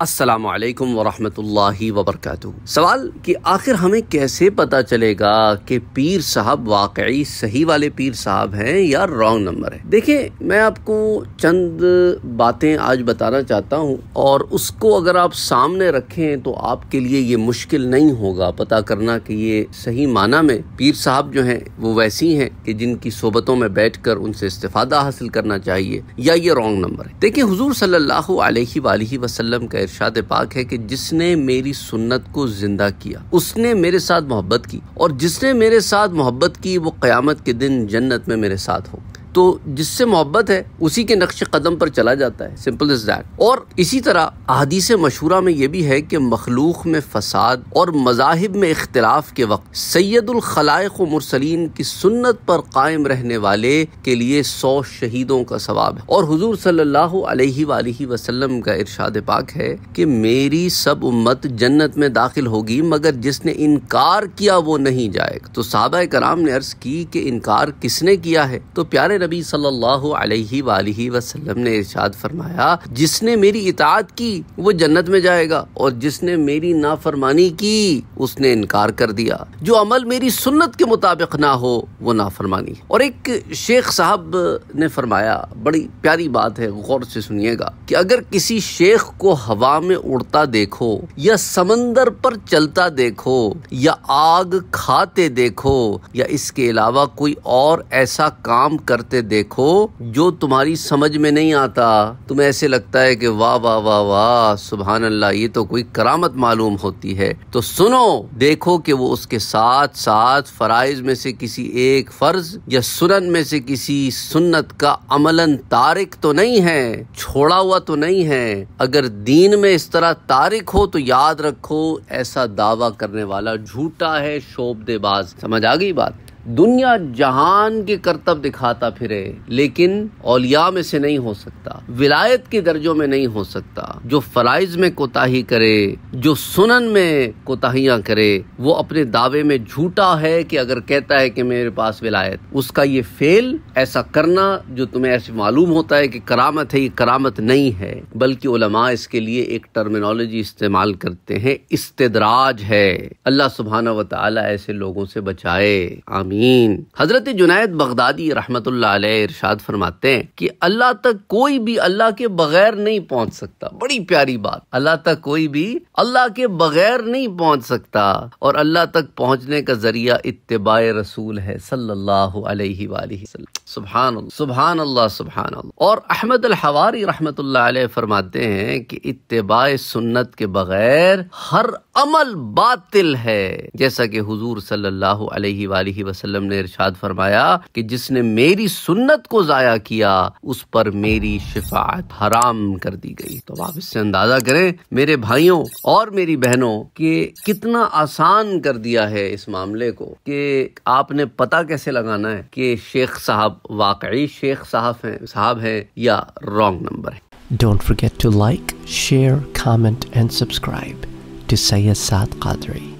असलकम वरहमल वबरक सवाल कि आखिर हमें कैसे पता चलेगा कि पीर साहब वाकई सही वाले पीर साहब हैं या रॉन्ग नंबर है देखें मैं आपको चंद बातें आज बताना चाहता हूं और उसको अगर आप सामने रखें तो आपके लिए ये मुश्किल नहीं होगा पता करना कि ये सही माना में पीर साहब जो हैं वो वैसी हैं कि जिनकी सोबतों में बैठ कर उनसे इस्तादा हासिल करना चाहिए या ये रॉन्ग नंबर है देखिए हजूर सल्ला वसलम का इरशाद पाक है कि जिसने मेरी सुन्नत को जिंदा किया उसने मेरे साथ मोहब्बत की और जिसने मेरे साथ मोहब्बत की वो क़यामत के दिन जन्नत में मेरे साथ हो तो जिससे मोहब्बत है उसी के नक्श कदम पर चला जाता है सिंपल इज दैट और इसी तरह अहदीस मशहूरा में यह भी है कि मखलूक में फसाद और मजाहब में इख्तलाफ के वक्त सैदुलखलाक मुरसलीन की सुन्नत पर कायम रहने वाले के लिए सौ शहीदों का सवाब है और हजूर सल्ला वसलम का इरशाद पाक है कि मेरी सब उम्मत जन्नत में दाखिल होगी मगर जिसने इनकार किया वो नहीं जाएगा तो साहबा कराम ने अर्ज की कि इनकार किसने किया है तो प्यारे प्यारे नबी सल्लल्लाहु अलैहि वालैहि वसल्लम ने इरशाद फरमाया जिसने मेरी इतात की वो जन्नत में जाएगा और जिसने मेरी नाफरमानी की उसने इनकार कर दिया जो अमल मेरी सुन्नत के मुताबिक ना हो वो नाफरमानी और एक शेख साहब ने फरमाया बड़ी प्यारी बात है गौर से सुनिएगा कि अगर किसी शेख को हवा में उड़ता देखो या समंदर पर चलता देखो या आग खाते देखो या इसके अलावा कोई और ऐसा काम कर करते देखो जो तुम्हारी समझ में नहीं आता तुम्हें ऐसे लगता है कि वाह वाह वाह वाह सुबहान अल्लाह ये तो कोई करामत मालूम होती है तो सुनो देखो कि वो उसके साथ साथ फराइज में से किसी एक फर्ज या सुनन में से किसी सुन्नत का अमलन तारिक तो नहीं है छोड़ा हुआ तो नहीं है अगर दीन में इस तरह तारिक हो तो याद रखो ऐसा दावा करने वाला झूठा है शोबदेबाज समझ आ गई बात दुनिया जहान के करतब दिखाता फिरे लेकिन औलिया में से नहीं हो सकता विलायत के दर्जों में नहीं हो सकता जो फराइज में कोताही करे जो सुनन में कोताहियां करे वो अपने दावे में झूठा है कि अगर कहता है कि मेरे पास विलायत उसका ये फेल ऐसा करना जो तुम्हें ऐसे मालूम होता है कि करामत है ये करामत नहीं है बल्कि उलमा इसके लिए एक टर्मिनोलॉजी इस्तेमाल करते हैं इस्तेदराज है अल्लाह सुबहाना वाली ऐसे लोगों से बचाए आमीन आमीन हजरत जुनैद बगदादी रहमत इरशाद फरमाते हैं कि अल्लाह तक कोई भी अल्लाह के बगैर नहीं पहुंच सकता बड़ी प्यारी बात अल्लाह तक कोई भी अल्लाह के बगैर नहीं पहुंच सकता और अल्लाह तक पहुंचने का जरिया इतबा रसूल है सल्लल्लाहु अलैहि सुबहान सुबहान अल्लाह सुबहान और अहमद अलहवारी रहमत फरमाते हैं कि इतबा सुन्नत के बगैर हर अमल बातिल है जैसा कि हुजूर सल्लल्लाहु अलैहि वालैहि वसल्लम ने इरशाद फरमाया कि जिसने मेरी सुन्नत को जाया किया उस पर मेरी शिफात हराम कर दी गई तो आप इससे अंदाजा करें मेरे भाइयों और मेरी बहनों के कितना आसान कर दिया है इस मामले को कि आपने पता कैसे लगाना है कि शेख साहब वाकई शेख साहब हैं साहब हैं या रॉन्ग नंबर है don't forget to like share comment and subscribe to a Saad Qadri.